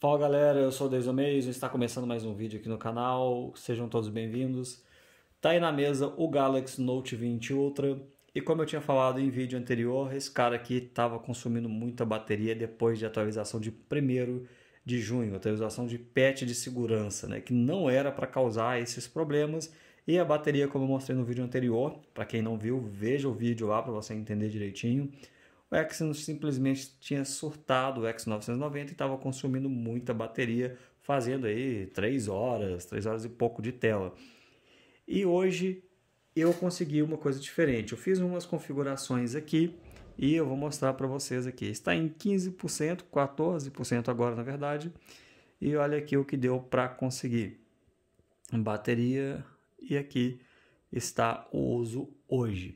Fala galera, eu sou o Deisomeiso, está começando mais um vídeo aqui no canal, sejam todos bem-vindos. Tá aí na mesa o Galaxy Note 20 Ultra e como eu tinha falado em vídeo anterior, esse cara aqui estava consumindo muita bateria depois de atualização de 1 de junho, atualização de patch de segurança, né, que não era para causar esses problemas e a bateria, como eu mostrei no vídeo anterior, para quem não viu, veja o vídeo lá para você entender direitinho o Exynos simplesmente tinha surtado o X990 e estava consumindo muita bateria, fazendo aí 3 horas, 3 horas e pouco de tela. E hoje eu consegui uma coisa diferente. Eu fiz umas configurações aqui e eu vou mostrar para vocês aqui. Está em 15%, 14% agora na verdade. E olha aqui o que deu para conseguir. Bateria e aqui está o uso hoje.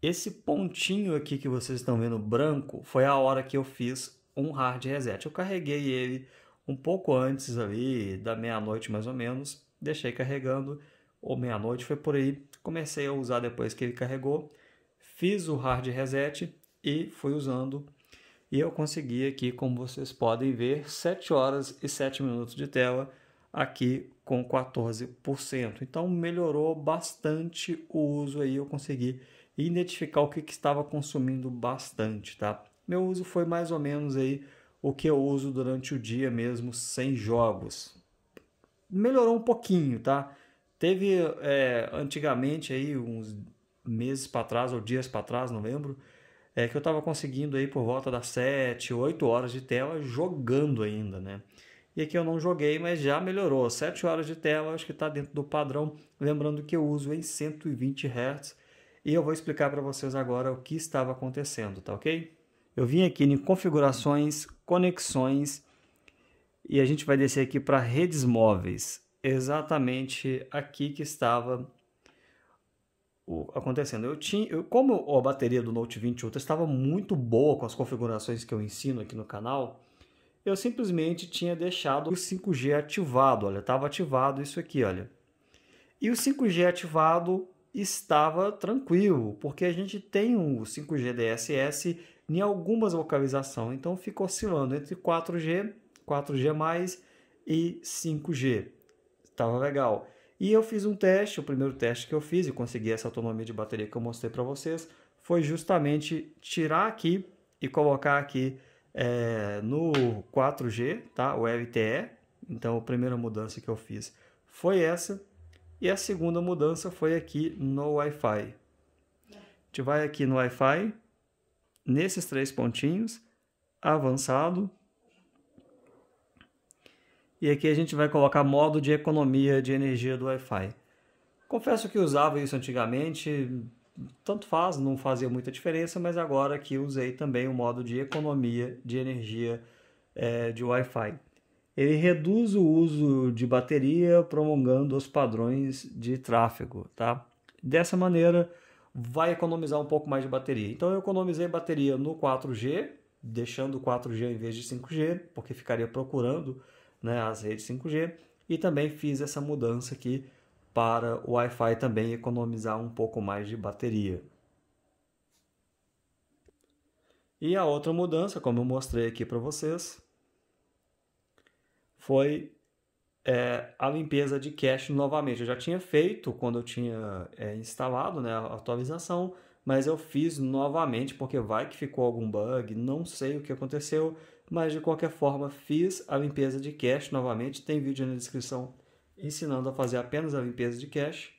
Esse pontinho aqui que vocês estão vendo branco foi a hora que eu fiz um hard reset. Eu carreguei ele um pouco antes ali da meia-noite mais ou menos, deixei carregando, ou meia-noite foi por aí, comecei a usar depois que ele carregou, fiz o hard reset e fui usando e eu consegui aqui, como vocês podem ver, 7 horas e 7 minutos de tela aqui com 14%. Então melhorou bastante o uso aí, eu consegui e identificar o que, que estava consumindo bastante, tá? Meu uso foi mais ou menos aí o que eu uso durante o dia mesmo, sem jogos. Melhorou um pouquinho, tá? Teve é, antigamente aí uns meses para trás ou dias para trás, não lembro, é que eu estava conseguindo aí por volta das 7, 8 horas de tela jogando ainda, né? E aqui eu não joguei, mas já melhorou. 7 horas de tela, acho que está dentro do padrão. Lembrando que eu uso em 120 Hz e eu vou explicar para vocês agora o que estava acontecendo, tá ok? Eu vim aqui em configurações, conexões e a gente vai descer aqui para redes móveis, exatamente aqui que estava acontecendo. Eu tinha, eu, como a bateria do Note 20 Ultra estava muito boa com as configurações que eu ensino aqui no canal, eu simplesmente tinha deixado o 5G ativado, olha, estava ativado isso aqui, olha. E o 5G ativado estava tranquilo, porque a gente tem o um 5G DSS em algumas localizações, então fica oscilando entre 4G, 4G+, e 5G. Estava legal. E eu fiz um teste, o primeiro teste que eu fiz e consegui essa autonomia de bateria que eu mostrei para vocês, foi justamente tirar aqui e colocar aqui é, no 4G, tá? o LTE. Então, a primeira mudança que eu fiz foi essa. E a segunda mudança foi aqui no Wi-Fi. A gente vai aqui no Wi-Fi, nesses três pontinhos, avançado. E aqui a gente vai colocar modo de economia de energia do Wi-Fi. Confesso que usava isso antigamente, tanto faz, não fazia muita diferença, mas agora aqui usei também o modo de economia de energia é, de Wi-Fi ele reduz o uso de bateria, prolongando os padrões de tráfego, tá? Dessa maneira, vai economizar um pouco mais de bateria. Então, eu economizei bateria no 4G, deixando 4G em vez de 5G, porque ficaria procurando né, as redes 5G, e também fiz essa mudança aqui para o Wi-Fi também economizar um pouco mais de bateria. E a outra mudança, como eu mostrei aqui para vocês, foi é, a limpeza de cache novamente. Eu já tinha feito quando eu tinha é, instalado né, a atualização, mas eu fiz novamente porque vai que ficou algum bug, não sei o que aconteceu, mas de qualquer forma fiz a limpeza de cache novamente. Tem vídeo na descrição ensinando a fazer apenas a limpeza de cache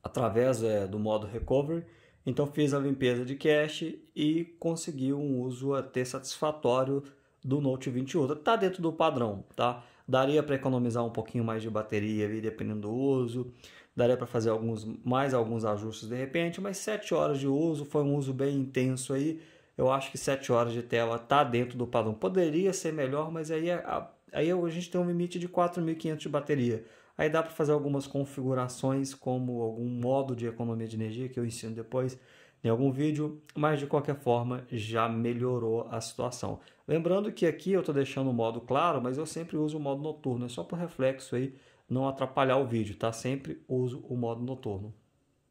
através é, do modo recovery. Então fiz a limpeza de cache e consegui um uso até satisfatório do Note 28. Está dentro do padrão, tá? Daria para economizar um pouquinho mais de bateria, dependendo do uso. Daria para fazer alguns mais alguns ajustes de repente, mas 7 horas de uso foi um uso bem intenso aí. Eu acho que 7 horas de tela está dentro do padrão. Poderia ser melhor, mas aí é, a, aí é, a gente tem um limite de 4.500 de bateria. Aí dá para fazer algumas configurações, como algum modo de economia de energia que eu ensino depois em algum vídeo, mas de qualquer forma já melhorou a situação. Lembrando que aqui eu estou deixando o modo claro, mas eu sempre uso o modo noturno, é só para o reflexo aí não atrapalhar o vídeo, tá? Sempre uso o modo noturno.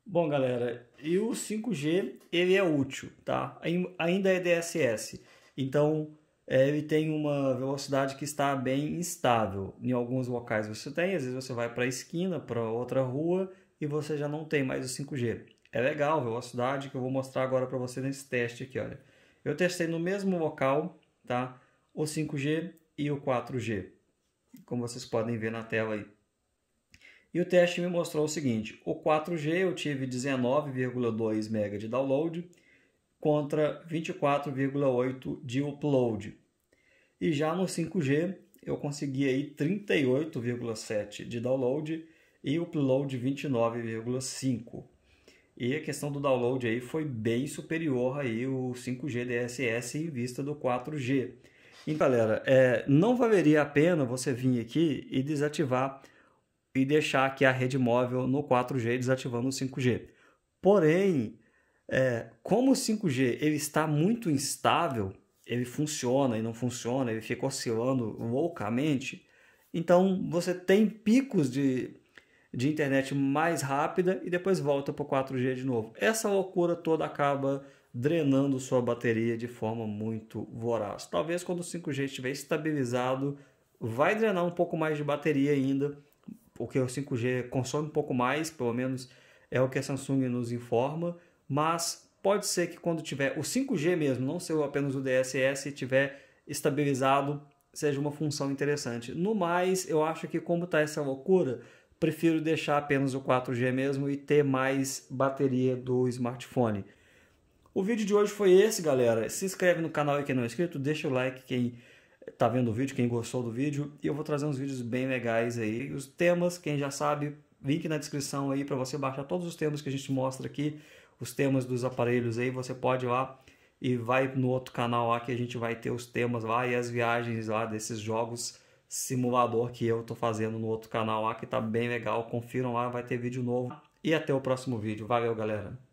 Bom, galera, e o 5G ele é útil, tá? Ainda é DSS, então é, ele tem uma velocidade que está bem instável. Em alguns locais você tem, às vezes você vai para a esquina, para outra rua e você já não tem mais o 5G. É legal, a velocidade que eu vou mostrar agora para você nesse teste aqui, olha. Eu testei no mesmo local, tá? O 5G e o 4G, como vocês podem ver na tela aí. E o teste me mostrou o seguinte, o 4G eu tive 19,2 MB de download contra 24,8 de upload. E já no 5G eu consegui aí 38,7 de download e o upload 29,5. E a questão do download aí foi bem superior aí o 5G DSS em vista do 4G. E galera, é, não valeria a pena você vir aqui e desativar e deixar aqui a rede móvel no 4G desativando o 5G. Porém, é, como o 5G ele está muito instável, ele funciona e não funciona, ele fica oscilando loucamente, então você tem picos de de internet mais rápida e depois volta para o 4G de novo. Essa loucura toda acaba drenando sua bateria de forma muito voraz. Talvez quando o 5G estiver estabilizado, vai drenar um pouco mais de bateria ainda, porque o 5G consome um pouco mais, pelo menos é o que a Samsung nos informa, mas pode ser que quando tiver o 5G mesmo, não ser apenas o DSS, tiver estabilizado, seja uma função interessante. No mais, eu acho que como está essa loucura, prefiro deixar apenas o 4G mesmo e ter mais bateria do smartphone. O vídeo de hoje foi esse, galera. Se inscreve no canal e quem não é inscrito, deixa o like quem tá vendo o vídeo, quem gostou do vídeo, e eu vou trazer uns vídeos bem legais aí. Os temas, quem já sabe, link na descrição aí para você baixar todos os temas que a gente mostra aqui, os temas dos aparelhos aí, você pode ir lá e vai no outro canal lá que a gente vai ter os temas lá e as viagens lá desses jogos simulador que eu estou fazendo no outro canal lá, que está bem legal. Confiram lá, vai ter vídeo novo. E até o próximo vídeo. Valeu, galera!